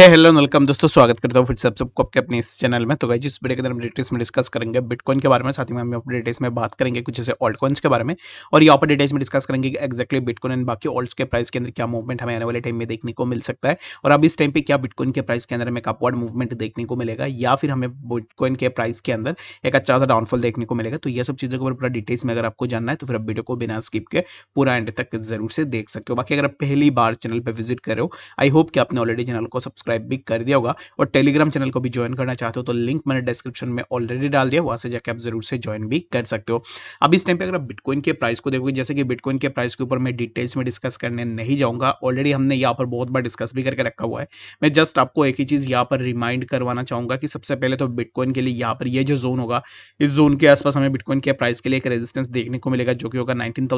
हे hello welcome दोस्तों स्वागत करता हूँ फिर से आप सबको आपके अपने इस चैनल में तो गाइज इस वीडियो के अंदर हम डिटेल्स में डिस्कस करेंगे बिटकॉइन के बारे में साथ ही में हम अपने डिटेल्स में बात करेंगे कुछ ऐसे ऑल्ट कॉइन्स के बारे में और यहाँ पर डिटेल्स में डिस्कस करेंगे कि एक्जैक्टली बिटकॉइन एंड बाकी ऑल्ट के प्राइस के अंदर क्या मूवमेंट हमें आने वाले टाइम में देखने को मिल सकता है और अब इस टाइम पर क्या बिटकॉइन के प्राइस के अंदर हमें अपवर्ड मूवमेंट देखने को मिलेगा या फिर हमें बिटकॉइन के प्राइस के अंदर एक अच्छा सा डाउनफॉल देखने को मिलेगा तो यह सब चीज़ों के ऊपर पूरा डिटेल्स में अगर आपको जानना है तो फिर आप वीडियो को बिना स्किप के पूरा एंड तक जरूर से देख सकते हो बाकी अगर आप पहली बार चैनल पर विजिट करो आई होप कि आपने ऑलरेडी चैनल को सब्सक्राइब सब्सक्राइब भी कर दिया होगा और टेलीग्राम चैनल को भी ज्वाइन करना चाहते हो तो लिंक मैंने डिस्क्रिप्शन में ऑलरेडी डाल दिया वहाँ से जाकर आप जरूर से ज्वाइन भी कर सकते हो अब इस टाइम पर अगर आप बिटकॉइन के प्राइस को देखोगे जैसे कि बिटकॉइन के प्राइस के ऊपर मैं डिटेल्स में डिस्कस करने नहीं जाऊँगा ऑलरेडी हमने यहाँ पर बहुत बार डिस्कस भी करके रखा हुआ है मैं जस्ट आपको एक ही चीज़ यहाँ पर रिमाइंड करवाना चाहूँगा कि सबसे पहले तो बिटकॉइन के लिए यहाँ पर यह जो जोन होगा इस जोन के आसपास हमें बिटकॉइन के प्राइस के लिए एक रेजिस्टेंस देखने को मिलेगा जो कि होगा नाइनटीन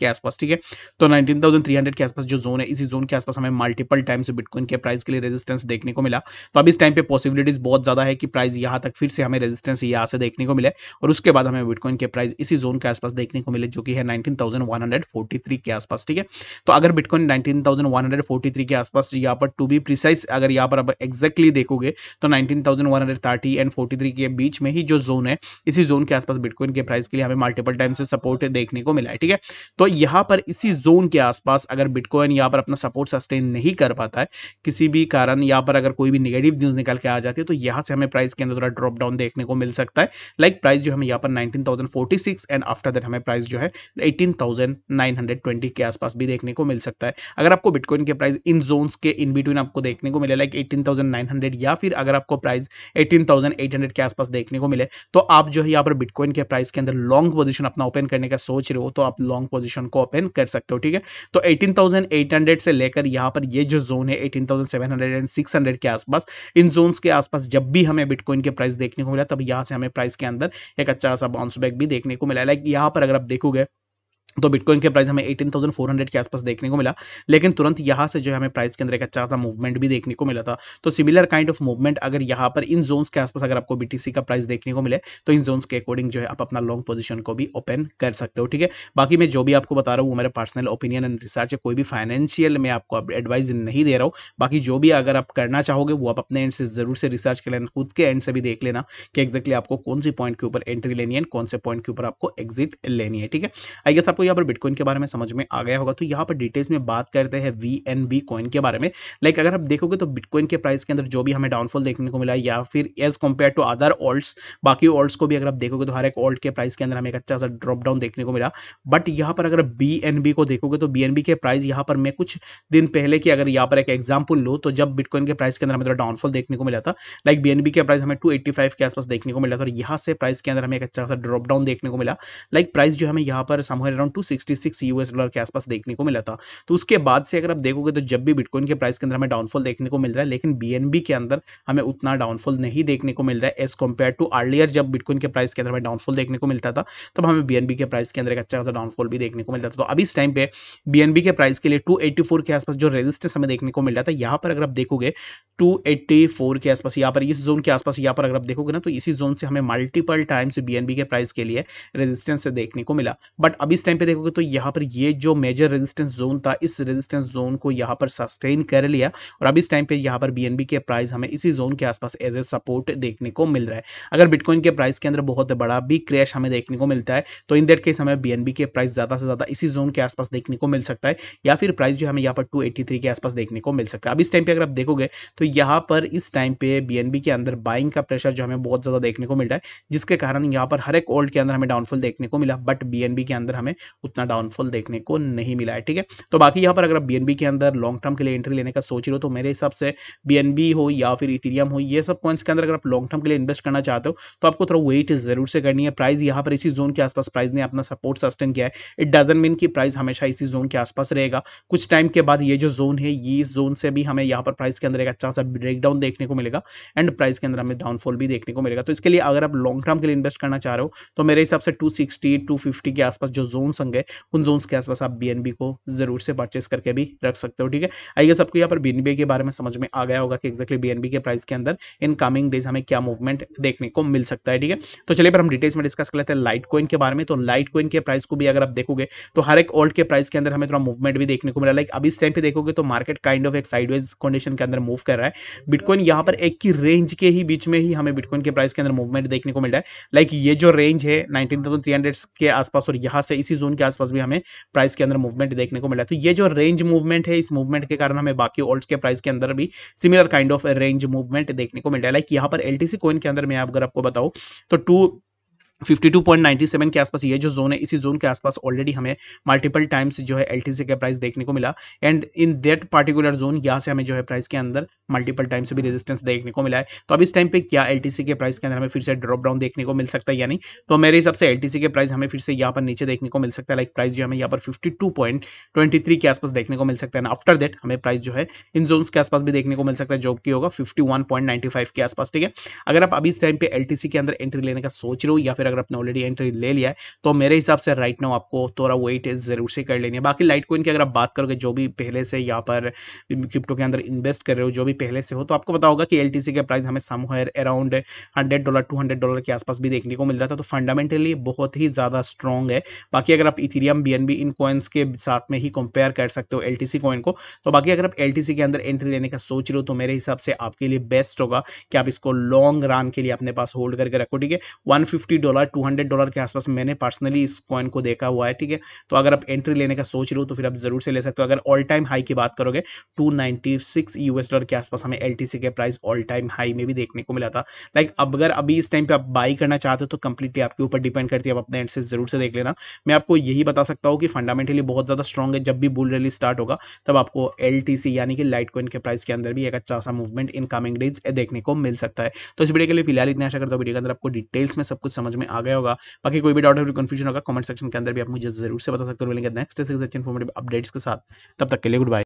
के आसपास ठीक है तो नाइनटीन के आसपास जो जोन है इसी जोन के आसपास हमें मल्टीपल टाइम्स बिटकॉइन के प्राइस के लिए रेजिस्टेंस देखने को मिला तो अब इस टाइम पे पॉसिबिलिटीज बहुत ज्यादा है कि प्राइस यहाँ तक फिर से हमें रेजिस्टेंस यहाँ से देखने को मिले और उसके बाद हमें बिटकॉइन के प्राइस इसी जोन के आसपास देखने को मिले जो कि है नाइनटीन के आसपास ठीक है तो अगर बिटकॉइन नाइनटीन के आसपास यहाँ पर टू बी प्रिसाइस अगर यहाँ पर अब एक्जैक्टली देखोगे तो नाइनटीन एंड फोर्टी के बीच में ही जो जोन है इसी जोन के आसपास बिटकॉइन के प्राइस के लिए हमें मल्टीपल टाइम से सपोर्ट देखने को मिला है ठीक है तो यहाँ पर इसी जोन के आसपास अगर बिटकॉइन यहाँ पर अपना सपोर्ट सस्टेन नहीं कर पाता है किसी भी कारण यहाँ पर अगर कोई भी निगेटिव न्यूज़ निकल के आ जाती है तो यहाँ से हमें प्राइस के अंदर थोड़ा ड्रॉप डाउन देखने को मिल सकता है लाइक like प्राइस जो हमें यहाँ पर नाइनटीन एंड आफ्टर दैट हमें प्राइस जो है एटीन के आसपास भी देखने को मिल सकता है अगर आपको बिटकॉइन के प्राइस इन जोन के इन बिटवीन आपको देखने को मिले लाइक एटीन या फिर अगर आपको प्राइस एटीन के आसपास देखने को मिले तो आप जो है यहाँ पर बिटकॉइन के प्राइस के अंदर लॉन्ग पोजिशन अपना ओपन करने का सोच रहे हो तो आप लॉन्ग पोजिशन को ओपन कर सकते हो ठीक है तो एटीन से लेकर यहाँ पर ये जो जोन है एटीन एंड 600 के आसपास इन जोन्स के आसपास जब भी हमें बिटकॉइन के प्राइस देखने को मिला तब यहाँ से हमें प्राइस के अंदर एक अच्छा सा बाउंस बैक भी देखने को मिला लाइक यहाँ पर अगर आप देखोगे तो बिटकॉइन के प्राइस हमें 18,400 के आसपास देखने को मिला लेकिन तुरंत यहाँ से जो है हमें प्राइस के अंदर एक अच्छा सा मूवमेंट भी देखने को मिला था तो सिमिलर काइंड ऑफ मूवमेंट अगर यहाँ पर इन जोन्स के आसपास अगर आपको बी का प्राइस देखने को मिले तो इन जोन्स के अकॉर्डिंग जो है आप अपना लॉन्ग पोजिशन को भी ओपन कर सकते हो ठीक है बाकी मैं जो भी आपको बता रहा हूँ वो मेरा पर्सनल ओपिनियन एंड रिसर्च है कोई भी फाइनेंशियल मैं आपको एडवाइस नहीं दे रहा हूँ बाकी जो भी अगर आप करना चाहोगे वो आप अपने एंड से जरूर से रिसर्च कर लेना खुद के एंड से भी देख लेना कि एक्जैक्टली आपको कौन सी पॉइंट के ऊपर एंट्री लेनी है कौन से पॉइंट के ऊपर आपको एग्जिट लेनी है ठीक है आई गेस आपको यहाँ पर बिटकॉइन के बारे में समझ में आ गया होगा तो यहाँ पर डिटेल्स में बात करते हैं वी एन बी कॉइन के बारे में लाइक अगर आप देखोगे तो बिटकॉइन के प्राइस के अंदर जो भी हमें डाउनफॉल देखने को मिला है या फिर as compare to other alts बाकी ऑल्ट्स को भी अगर आप देखोगे तो हर एक ऑल्ट के प्राइस के अंदर हमें एक अच्छा सा ड्रॉप डाउन देखने को मिला बट यहाँ पर अगर बी को देखोगे तो बी के प्राइस यहाँ पर मैं कुछ दिन पहले की अगर यहाँ पर एक एग्जाम्पल लूँ तो जब बिटकॉइन के प्राइस के अंदर हमें थोड़ा डाउनफॉल देखने को मिला था लाइक बी के प्राइस हमें टू के आसपास देखने को मिला था और यहाँ से प्राइस के अंदर हमें एक अच्छा सा ड्रॉप डाउन देखने को मिला लाइक प्राइस जो हमें यहाँ पर समय around around two sixty US dollar के आसपास देखने को मिला था तो उसके बाद से अगर आप देखोगे तो जब भी बिटकॉइन के प्राइस के अंदर हमें डाउनफॉल देखने को मिल रहा है लेकिन बी के अंदर हमें उतना डाउनफॉल नहीं देखने को मिल रहा है एज कम्पेयर टू अर्लियर जब बिटकॉइन के प्राइस के अंदर हमें डाउनफॉल देखने को मिलता था तब हमें बी के प्राइस के अंदर एक अच्छा खासा डाउनफॉल भी देखने को मिलता था तो अभी इस टाइम पर बी के प्राइस के लिए टू के आसपास जो रेजिस्टेंस हमें देखने को मिल रहा था यहाँ पर अगर आप देखोगे 284 के आसपास यहाँ पर इस जोन के आसपास यहाँ पर अगर आप देखोगे ना तो इसी जोन से हमें मल्टीपल टाइम्स बीएनबी के प्राइस के लिए रेजिस्टेंस देखने को मिला बट अब इस टाइम पे देखोगे तो यहाँ पर ये जो मेजर रेजिस्टेंस जोन था इस रेजिस्टेंस जोन को यहाँ पर सस्टेन कर लिया और अब इस टाइम पे यहाँ पर बी के प्राइस हमें इसी जोन के आसपास एज ए सपोर्ट देखने को मिल रहा है अगर बिटकॉइन के प्राइस के अंदर बहुत बड़ा भी क्रैश हमें देखने को मिलता है तो इन दैट केस हमें बी के प्राइस ज़्यादा से ज़्यादा इसी जोन के आसपास देखने को मिल सकता है या फिर प्राइस जो हमें यहाँ पर टू के आसपास देखने को मिल सकता है अब इस टाइम पर अगर आप देखोगे तो यहाँ पर इस टाइम पे बी के अंदर बाइंग का प्रेशर जो हमें बहुत ज़्यादा देखने को मिल रहा है जिसके कारण यहाँ पर हर एक ओल्ड के अंदर हमें डाउनफॉल देखने को मिला बट बी के अंदर हमें उतना डाउनफॉल देखने को नहीं मिला है ठीक है तो बाकी यहाँ पर अगर आप बी के अंदर लॉन्ग टर्म के लिए एंट्री लेने का सोच रहे हो तो मेरे हिसाब से बी हो या फिर इथीरियम हो ये सब कॉइन्स के अंदर अगर आप लॉन्ग टर्म के लिए इन्वेस्ट करना चाहते हो तो आपको थोड़ा वेट जरूर से करनी है प्राइस यहाँ पर इसी जोन के आसपास प्राइस ने अपना सपोर्ट सस्टेन किया है इट डजन मीन कि प्राइस हमेशा इसी जोन के आसपास रहेगा कुछ टाइम के बाद ये जो जोन है ये इस जोन से भी हमें यहाँ पर प्राइस के अंदर एक अच्छा सा ब्रेकडाउन देखने को मिलेगा एंड प्राइस के अंदर हमें डाउनफॉल भी देखने को मिलेगा तो इसके लिए अगर आप लॉन्ग टर्म के लिए इन्वेस्ट करना चाह रहे हो तो मेरे हिसाब से टू 250 के आसपास जो जोन्स होंगे उन जोन के आसपास आप बी को जरूर से परचेस करके भी रख सकते हो ठीक है आइए सबको यहाँ पर बी के बारे में समझ में आ गया होगा कि एक्जैक्टली बी के प्राइस के अंदर इन कमिंग डेज हमें क्या मूवमेंट देखने को मिल सकता है ठीक है तो चलिए पर हम डिटेल्स में डिस्कस कर लेते हैं लाइट कोइन के बारे में तो लाइट कोइन के प्राइस को भी अगर आप देखोगे तो हर एक ओल्ड के प्राइस के अंदर हमें थोड़ा मूवमेंट भी देखने को मिला लाइक अभी इस टाइम पे देखोगे तो मार्केट काइंड ऑफ एक साइडवेज कंडीशन के अंदर मूव कर रहा है है बिटकॉइन यहाँ पर एक की रेंज के ही बीच में ही हमें बिटकॉइन के प्राइस के अंदर मूवमेंट देखने को मिल रहा है लाइक ये जो रेंज है नाइनटीन के आसपास और यहाँ से इसी जोन के आसपास भी हमें प्राइस के अंदर मूवमेंट देखने को मिला तो ये जो रेंज मूवमेंट है इस मूवमेंट के कारण हमें बाकी ओल्ड के प्राइस के अंदर भी similar kind of range movement देखने को मिल रहा है तो लाइक यहाँ पर एल टी कॉइन के अंदर मैं अगर आपको बताऊँ तो टू 52.97 के आसपास ये जो जोन है इसी जोन के आसपास ऑलरेडी हमें मल्टीपल टाइम्स जो है एल का प्राइस देखने को मिला and in that particular zone यहाँ से हमें जो है प्राइस के अंदर मल्टीपल टाइम्स भी रेजिस्टेंस देखने को मिला है तो अब इस टाइम पे क्या एल के प्राइस के अंदर हमें फिर से ड्रॉप डाउन देखने को मिल सकता है या नहीं तो मेरे हिसाब से एल के प्राइस हमें फिर से यहाँ पर नीचे देखने को मिल सकता है लाइक प्राइस जो हमें यहाँ पर फिफ्टी के आसपास देखने को मिल सकता है आफ्टर दैट हमें प्राइस जो है इन जोन के आसपास भी देखने को मिल सकता है जो कि होगा फिफ्टी के आसपास ठीक है अगर आप अभी इस टाइम पे एल के अंदर एंट्री लेने का सोच रहे हो या फिर अगर आपने ऑलरेडी एंट्री ले लिया है तो मेरे हिसाब से राइट नाउ आपको थोड़ा वेट ज़रूर से कर लेनी है बाकी लाइट कोइन की अगर आप बात करोगे जो भी पहले से यहाँ पर क्रिप्टो के अंदर इन्वेस्ट कर रहे हो जो भी पहले से हो तो आपको पता होगा कि एल के प्राइस हमें somewhere around hundred dollar two hundred dollar के आसपास भी देखने को मिल रहा था तो फंडामेंटली बहुत ही ज़्यादा स्ट्रॉन्ग है बाकी अगर आप इथीरियम बी इन कॉइन्स के साथ में ही कंपेयर कर सकते हो एल कॉइन को तो बाकी अगर आप एल के अंदर एंट्री लेने का सोच रहे हो तो मेरे हिसाब से आपके लिए बेस्ट होगा कि आप इसको लॉन्ग रन के लिए अपने पास होल्ड करके रखो ठीक है one dollar dollar two hundred dollar के आसपास मैंने पर्सनली इस कॉइन को देखा हुआ है ठीक है तो अगर आप एंट्री लेने का सोच रहे हो तो फिर आप जरूर से ले सकते हो अगर ऑल टाइम हाई की बात करोगे two ninety six US dollar के आसपास हमें एल के प्राइस ऑल टाइम हाई में भी देखने को मिला था लाइक like, अब अगर अभी इस टाइम पर आप बाई करना चाहते हो तो कंप्लीटली आपके ऊपर डिपेंड करती है आप अपने एंड से जरूर से देख लेना मैं आपको यही बता सकता हूँ कि फंडामेंटली बहुत ज़्यादा स्ट्रॉग है जब भी बुल रैली स्टार्ट होगा तब आपको एल यानी कि लाइट कॉइन के प्राइस के अंदर भी एक अच्छा सा मूवमेंट इन कमिंग डेज देखने को मिल सकता है तो इस वीडियो के लिए फिलहाल इतना आशा करता हूँ वीडियो के अंदर आपको डिटेल्स में सब कुछ समझ में आ गया होगा बाकी कोई भी डाउट और कन्फ्यूजन होगा कमेंट सेक्शन के अंदर भी आप मुझे जरूर से बता सकते हो मिलेंगे नेक्स्ट इन्फॉर्मेटिव अपडेट्स के साथ तब तक के लिए गुड बाय